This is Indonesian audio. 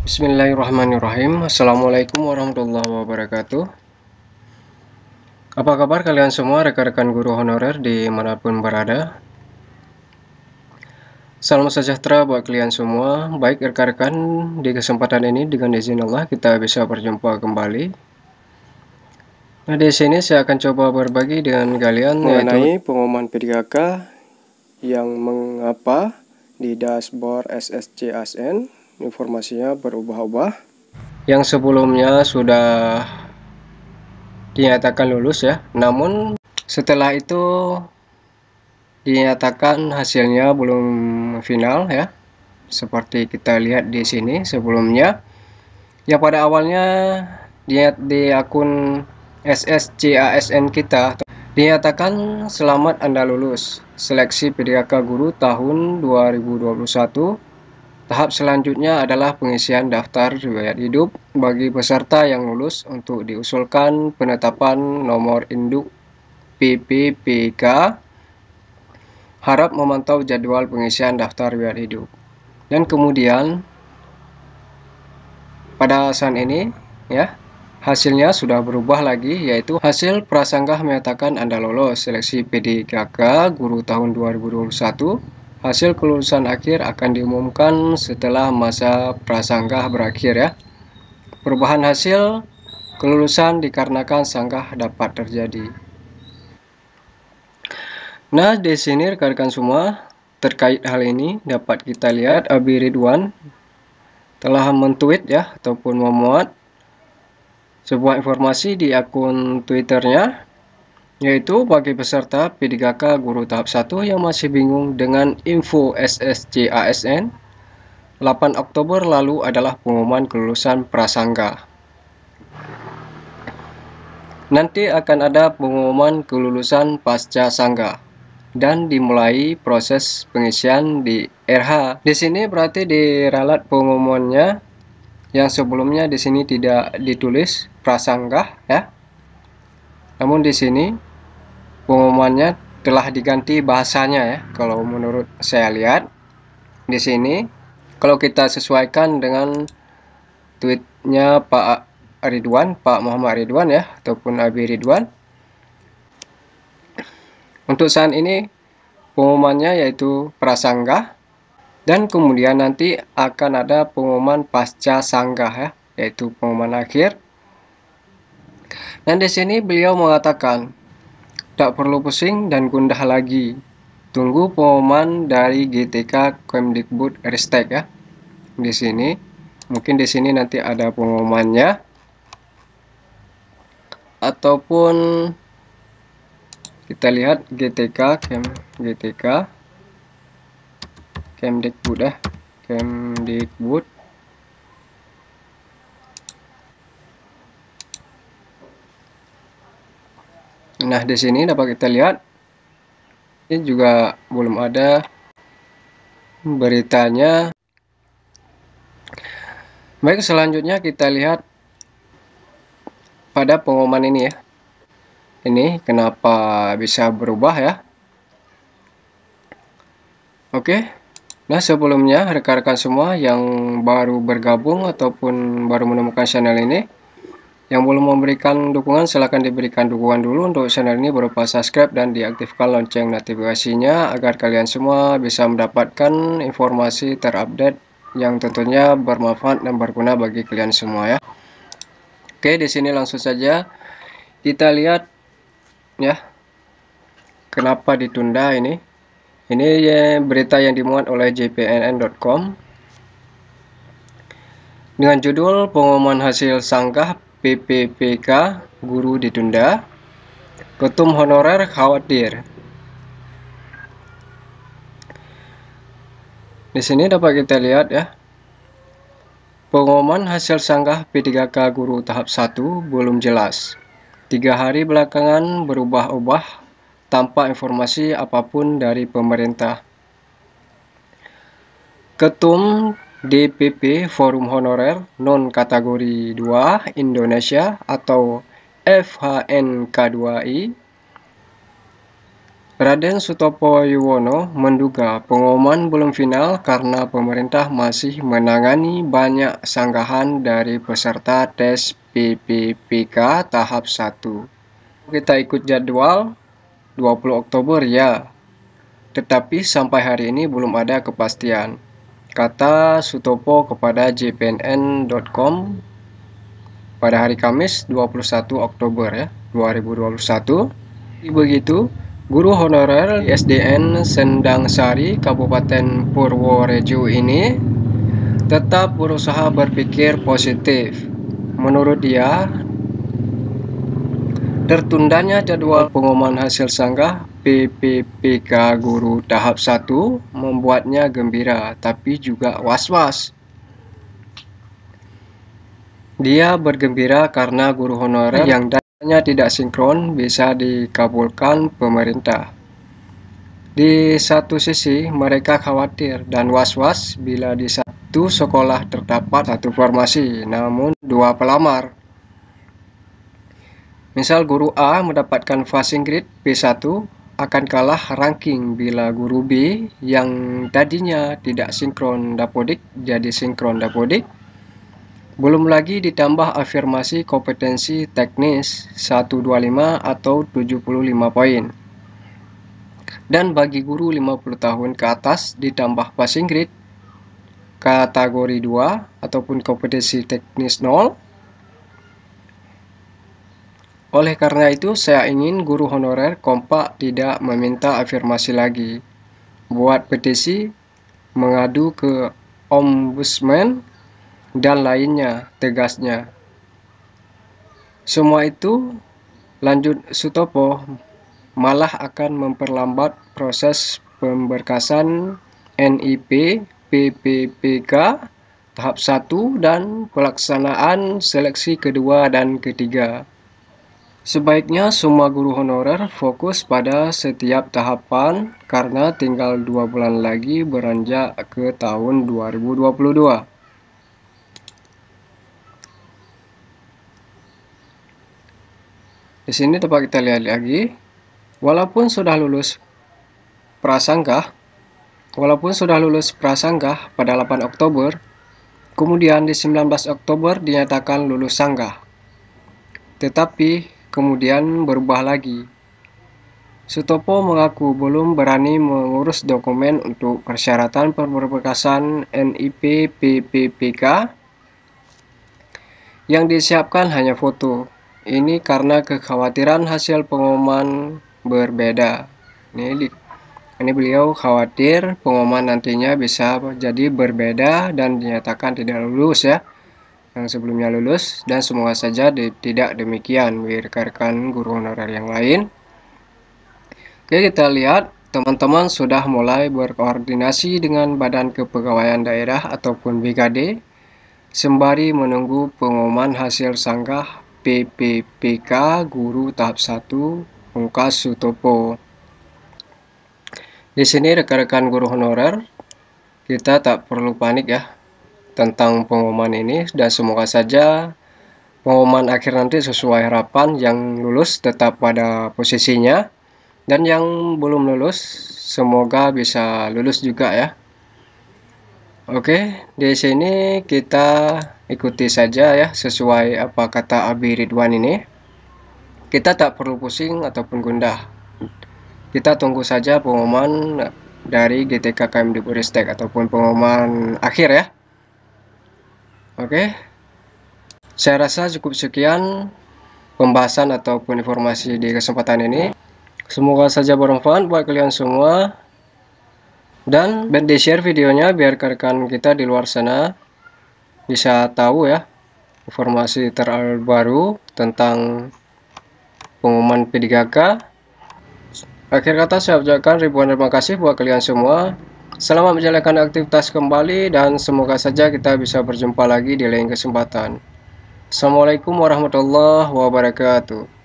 Bismillahirrahmanirrahim Assalamualaikum warahmatullahi wabarakatuh Apa kabar kalian semua rekan-rekan guru honorer di dimanapun berada Salam sejahtera buat kalian semua Baik rekan-rekan di kesempatan ini dengan izin Allah kita bisa berjumpa kembali Nah di sini saya akan coba berbagi dengan kalian mengenai yaitu... pengumuman P3K yang mengapa di dashboard SSC informasinya berubah-ubah. Yang sebelumnya sudah dinyatakan lulus ya, namun setelah itu dinyatakan hasilnya belum final ya. Seperti kita lihat di sini sebelumnya. Ya pada awalnya lihat di akun SSCASN kita dinyatakan selamat Anda lulus seleksi PDKK guru tahun 2021 Tahap selanjutnya adalah pengisian daftar riwayat hidup bagi peserta yang lulus untuk diusulkan penetapan nomor induk PPPK. Harap memantau jadwal pengisian daftar riwayat hidup. Dan kemudian pada saat ini ya hasilnya sudah berubah lagi yaitu hasil prasangka menyatakan Anda lolos seleksi PDKK guru tahun 2021 Hasil kelulusan akhir akan diumumkan setelah masa prasangka berakhir ya. Perubahan hasil kelulusan dikarenakan sanggah dapat terjadi. Nah, di sini rekan-rekan semua, terkait hal ini dapat kita lihat Abi Ridwan telah mentweet ya ataupun memuat sebuah informasi di akun Twitternya yaitu bagi peserta P3K Guru Tahap 1 yang masih bingung dengan info SSJASN, 8 Oktober lalu adalah pengumuman kelulusan prasangka. Nanti akan ada pengumuman kelulusan pasca sangga dan dimulai proses pengisian di RH. Di sini berarti di ralat pengumumannya yang sebelumnya di sini tidak ditulis prasangka ya. Namun di sini namanya telah diganti bahasanya ya kalau menurut saya lihat di sini kalau kita sesuaikan dengan tweetnya Pak Ridwan Pak Muhammad Ridwan ya ataupun Abi Ridwan untuk saat ini pengumumannya yaitu prasangga dan kemudian nanti akan ada pengumuman pasca sanggah ya yaitu pengumuman akhir dan di sini beliau mengatakan Tak perlu pusing dan gundah lagi. Tunggu pengumuman dari GTK Kemdikbud Ristek ya. Di sini, mungkin di sini nanti ada pengumumannya. Ataupun kita lihat GTK Kem GTK Kemdikbud ya. Kemdikbud Nah, di sini dapat kita lihat ini juga belum ada beritanya. Baik, selanjutnya kita lihat pada pengumuman ini ya. Ini kenapa bisa berubah ya? Oke. Nah, sebelumnya rekan-rekan semua yang baru bergabung ataupun baru menemukan channel ini yang belum memberikan dukungan silahkan diberikan dukungan dulu untuk channel ini berupa subscribe dan diaktifkan lonceng notifikasinya agar kalian semua bisa mendapatkan informasi terupdate yang tentunya bermanfaat dan berguna bagi kalian semua ya. Oke, di sini langsung saja kita lihat ya kenapa ditunda ini. Ini ya, berita yang dimuat oleh jpnn.com dengan judul pengumuman hasil sanggah PPPK guru ditunda ketum honorer khawatir di sini dapat kita lihat ya pengumuman hasil sanggah P3K guru tahap 1 belum jelas tiga hari belakangan berubah-ubah tanpa informasi apapun dari pemerintah Ketum DPP Forum Honorer Non Kategori 2 Indonesia atau FHNK2I Raden Sutopo Yuwono menduga pengumuman belum final karena pemerintah masih menangani banyak sanggahan dari peserta tes PPPK tahap 1. Kita ikut jadwal 20 Oktober ya, tetapi sampai hari ini belum ada kepastian. Kata Sutopo kepada jpnn.com pada hari Kamis 21 Oktober ya 2021. Begitu, guru honorer SDN Sendang Sari Kabupaten Purworejo ini tetap berusaha berpikir positif. Menurut dia, tertundanya jadwal pengumuman hasil sanggah PPPK guru tahap 1 membuatnya gembira tapi juga was-was. Dia bergembira karena guru honorer hmm. yang datanya tidak sinkron bisa dikabulkan pemerintah. Di satu sisi, mereka khawatir dan was-was bila di satu sekolah terdapat satu formasi, namun dua pelamar. Misal guru A mendapatkan passing grade p 1 akan kalah ranking bila guru B yang tadinya tidak sinkron dapodik jadi sinkron dapodik. Belum lagi ditambah afirmasi kompetensi teknis 125 atau 75 poin. Dan bagi guru 50 tahun ke atas ditambah passing grade kategori 2 ataupun kompetensi teknis 0 oleh karena itu, saya ingin guru honorer kompak tidak meminta afirmasi lagi. Buat petisi, mengadu ke ombudsman, dan lainnya, tegasnya. Semua itu, lanjut Sutopo, malah akan memperlambat proses pemberkasan NIP, PPPK, tahap 1 dan pelaksanaan seleksi kedua dan ketiga. Sebaiknya semua guru honorer fokus pada setiap tahapan karena tinggal dua bulan lagi beranjak ke tahun 2022. Di sini dapat kita lihat lagi, walaupun sudah lulus prasangka, walaupun sudah lulus prasangka pada 8 Oktober, kemudian di 19 Oktober dinyatakan lulus sanggah. Tetapi kemudian berubah lagi. Sutopo mengaku belum berani mengurus dokumen untuk persyaratan perberkasan NIP PPPK yang disiapkan hanya foto. Ini karena kekhawatiran hasil pengumuman berbeda. Ini, ini beliau khawatir pengumuman nantinya bisa jadi berbeda dan dinyatakan tidak lulus ya yang sebelumnya lulus dan semoga saja di, tidak demikian rekan guru honorer yang lain. Oke, kita lihat teman-teman sudah mulai berkoordinasi dengan Badan Kepegawaian Daerah ataupun BKD sembari menunggu pengumuman hasil sanggah PPPK Guru Tahap 1 Ungkas Sutopo. Di sini rekan-rekan guru honorer kita tak perlu panik ya tentang pengumuman ini dan semoga saja pengumuman akhir nanti sesuai harapan yang lulus tetap pada posisinya dan yang belum lulus semoga bisa lulus juga ya. Oke, di sini kita ikuti saja ya sesuai apa kata Abi Ridwan ini. Kita tak perlu pusing ataupun gundah. Kita tunggu saja pengumuman dari GTK KMD Ristek ataupun pengumuman akhir ya. Oke, saya rasa cukup sekian pembahasan ataupun informasi di kesempatan ini. Semoga saja bermanfaat buat kalian semua. Dan biar di share videonya biar rekan kita di luar sana bisa tahu ya informasi terbaru tentang pengumuman P3K. Akhir kata saya ucapkan ribuan terima kasih buat kalian semua. Selamat menjalankan aktivitas kembali dan semoga saja kita bisa berjumpa lagi di lain kesempatan. Assalamualaikum warahmatullahi wabarakatuh.